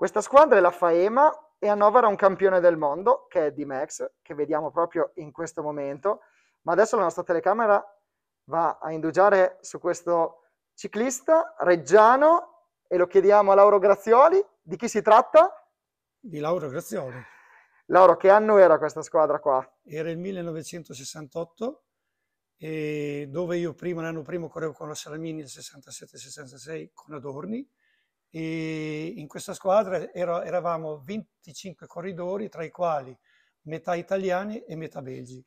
Questa squadra è la Faema e a Novara un campione del mondo, che è D-Max, che vediamo proprio in questo momento. Ma adesso la nostra telecamera va a indugiare su questo ciclista reggiano e lo chiediamo a Lauro Grazioli. Di chi si tratta? Di Lauro Grazioli. Lauro, che anno era questa squadra qua? Era il 1968, dove io prima, l'anno prima correvo con la Salamini nel 67-66 con Adorni e in questa squadra era, eravamo 25 corridori, tra i quali metà italiani e metà belgi.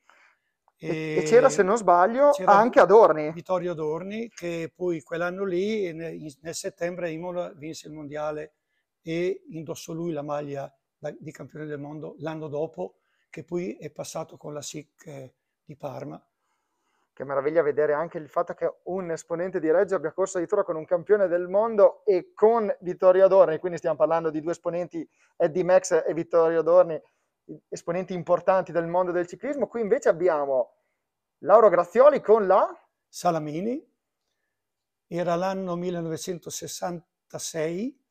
E, e c'era, se non sbaglio, anche Adorni. Vittorio Adorni, che poi quell'anno lì, nel, nel settembre, Imola vinse il mondiale e indossò lui la maglia di campione del mondo l'anno dopo, che poi è passato con la SIC eh, di Parma che meraviglia vedere anche il fatto che un esponente di Reggio abbia corso addirittura con un campione del mondo e con Vittorio Adorni, quindi stiamo parlando di due esponenti, Eddie Max e Vittorio Adorni, esponenti importanti del mondo del ciclismo. Qui invece abbiamo Lauro Grazioli con la... Salamini, era l'anno 1966,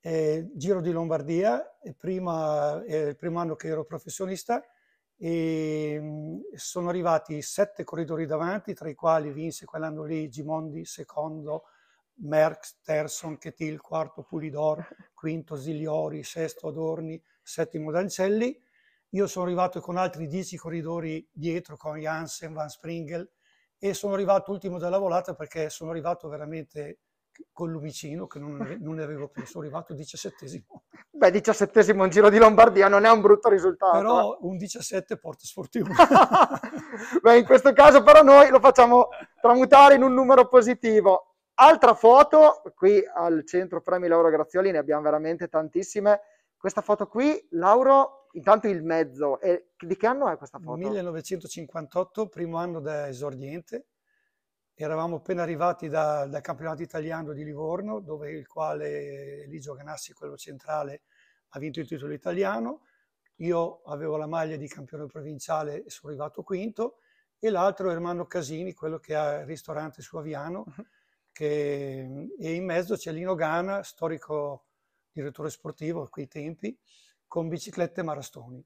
eh, Giro di Lombardia, prima, eh, il primo anno che ero professionista, e ehm, sono arrivati sette corridori davanti, tra i quali vinse quell'anno lì Gimondi secondo, Merckx terzo, Chetil quarto, Pulidor, quinto Zigliori, sesto Adorni, settimo Dancelli. Io sono arrivato con altri dieci corridori dietro, con Janssen, Van Springel, e sono arrivato ultimo della volata perché sono arrivato veramente con l'umicino che non, non ne avevo più, sono arrivato diciassettesimo. Beh, diciassettesimo in Giro di Lombardia non è un brutto risultato. Però eh. un 17 porta sfortuna. Beh, in questo caso però noi lo facciamo tramutare in un numero positivo. Altra foto, qui al centro Premi Lauro Grazioli ne abbiamo veramente tantissime. Questa foto qui, Lauro, intanto il mezzo. E di che anno è questa foto? 1958, primo anno da esordiente Eravamo appena arrivati da, dal campionato italiano di Livorno, dove il quale Eligio Ganassi, quello centrale, ha vinto il titolo italiano. Io avevo la maglia di campione provinciale e sono arrivato quinto. E l'altro Ermanno Casini, quello che ha il ristorante su Aviano. Mhm. Che, e in mezzo c'è Lino Gana, storico direttore sportivo a quei tempi, con biciclette e marastoni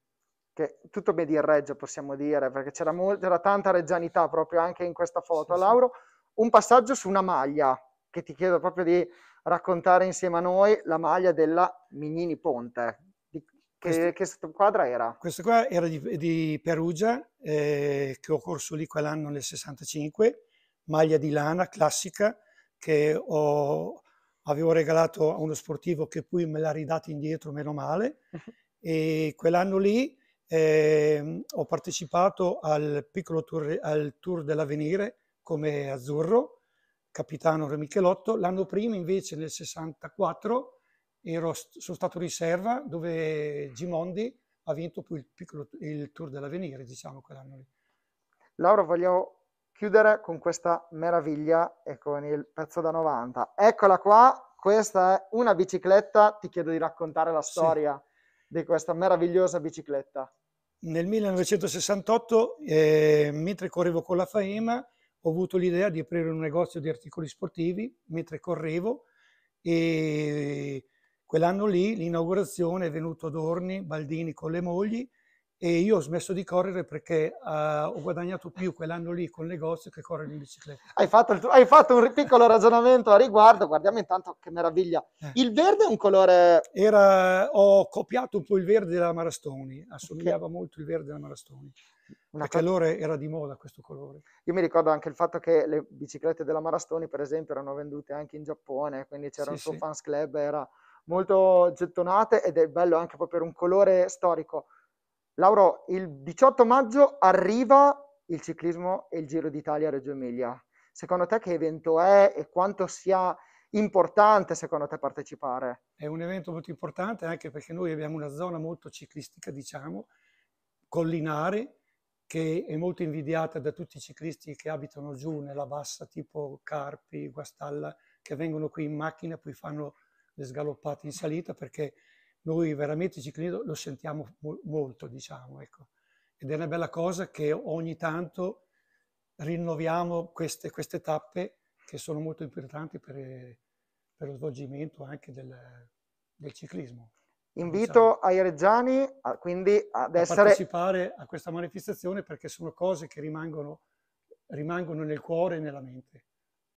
che tutto Reggio, possiamo dire, perché c'era, molto, c'era tanta reggianità proprio anche in questa foto, sì, Lauro, sì. un passaggio su una maglia, che ti chiedo proprio di raccontare insieme a noi, la maglia della Mignini Ponte. che, questo, che quadra era? Questa qua era di, di Perugia, eh, che ho corso lì quell'anno nel 65, maglia di lana classica che ho, avevo regalato a uno sportivo che poi me l'ha ridata indietro, meno male, e quell'anno lì eh, ho partecipato al piccolo tour, al tour dell'avvenire come azzurro, capitano Re Michelotto. L'anno prima invece, nel 64, ero, sono stato riserva dove Gimondi ha vinto più il, piccolo, il tour dell'avvenire, diciamo quell'anno lì. Laura, voglio chiudere con questa meraviglia e con il pezzo da 90. Eccola qua, questa è una bicicletta, ti chiedo di raccontare la storia. Sì di questa meravigliosa bicicletta? Nel 1968, eh, mentre correvo con la Faema, ho avuto l'idea di aprire un negozio di articoli sportivi mentre correvo e quell'anno lì l'inaugurazione è venuto Dorni, Baldini con le mogli e io ho smesso di correre perché uh, ho guadagnato più quell'anno lì col negozio che correre in bicicletta. Hai fatto, il, hai fatto un piccolo ragionamento a riguardo, guardiamo intanto che meraviglia. Eh. Il verde è un colore... Era, ho copiato un po' il verde della Marastoni, assomigliava okay. molto il verde della Marastoni. Una perché cosa... allora era di moda questo colore. Io mi ricordo anche il fatto che le biciclette della Marastoni, per esempio, erano vendute anche in Giappone, quindi c'era sì, un suo sì. fans club, era molto gettonate ed è bello anche proprio per un colore storico Lauro, il 18 maggio arriva il ciclismo e il Giro d'Italia a Reggio Emilia. Secondo te che evento è e quanto sia importante secondo te partecipare? È un evento molto importante anche perché noi abbiamo una zona molto ciclistica, diciamo, collinare, che è molto invidiata da tutti i ciclisti che abitano giù nella bassa, tipo Carpi, Guastalla, che vengono qui in macchina e poi fanno le sgaloppate in salita perché noi veramente i ciclini lo sentiamo mo molto, diciamo, ecco. Ed è una bella cosa che ogni tanto rinnoviamo queste, queste tappe che sono molto importanti per, per lo svolgimento anche del, del ciclismo. Invito diciamo. ai reggiani a, quindi ad essere... a partecipare a questa manifestazione perché sono cose che rimangono, rimangono nel cuore e nella mente.